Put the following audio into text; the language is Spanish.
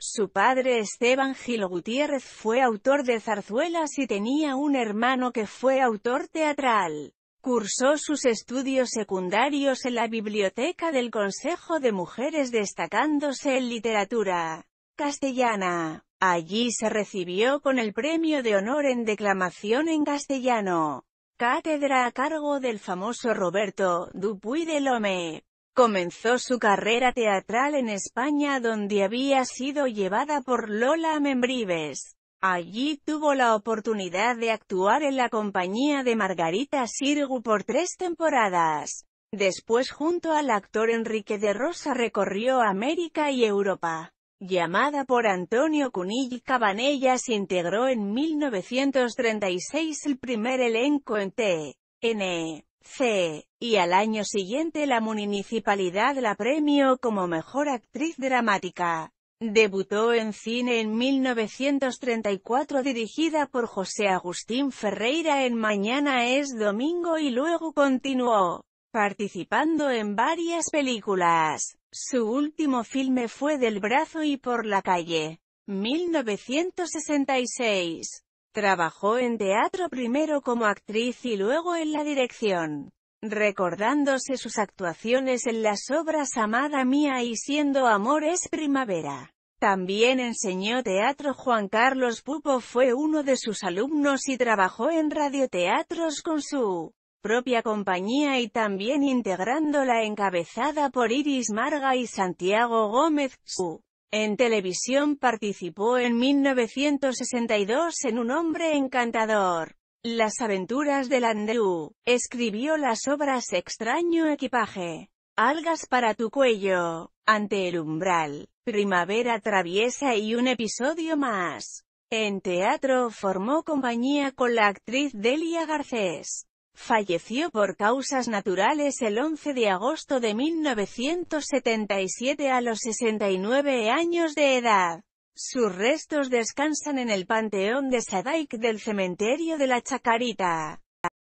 Su padre Esteban Gil Gutiérrez fue autor de zarzuelas y tenía un hermano que fue autor teatral. Cursó sus estudios secundarios en la Biblioteca del Consejo de Mujeres destacándose en literatura castellana. Allí se recibió con el Premio de Honor en Declamación en Castellano, cátedra a cargo del famoso Roberto Dupuy de Lome. Comenzó su carrera teatral en España donde había sido llevada por Lola Membrives. Allí tuvo la oportunidad de actuar en la compañía de Margarita Sirgu por tres temporadas. Después junto al actor Enrique de Rosa recorrió América y Europa. Llamada por Antonio Cunill Cabanella se integró en 1936 el primer elenco en T.N.E. C. Y al año siguiente la municipalidad la premió como mejor actriz dramática. Debutó en cine en 1934 dirigida por José Agustín Ferreira en Mañana es Domingo y luego continuó participando en varias películas. Su último filme fue Del brazo y por la calle, 1966. Trabajó en teatro primero como actriz y luego en la dirección, recordándose sus actuaciones en las obras Amada Mía y Siendo Amor es Primavera. También enseñó teatro Juan Carlos Pupo fue uno de sus alumnos y trabajó en radioteatros con su propia compañía y también integrándola encabezada por Iris Marga y Santiago Gómez, su en televisión participó en 1962 en Un hombre encantador. Las aventuras del Andrew. Escribió las obras Extraño equipaje. Algas para tu cuello. Ante el umbral. Primavera traviesa y un episodio más. En teatro formó compañía con la actriz Delia Garcés. Falleció por causas naturales el 11 de agosto de 1977 a los 69 años de edad. Sus restos descansan en el Panteón de Sadaik del Cementerio de la Chacarita.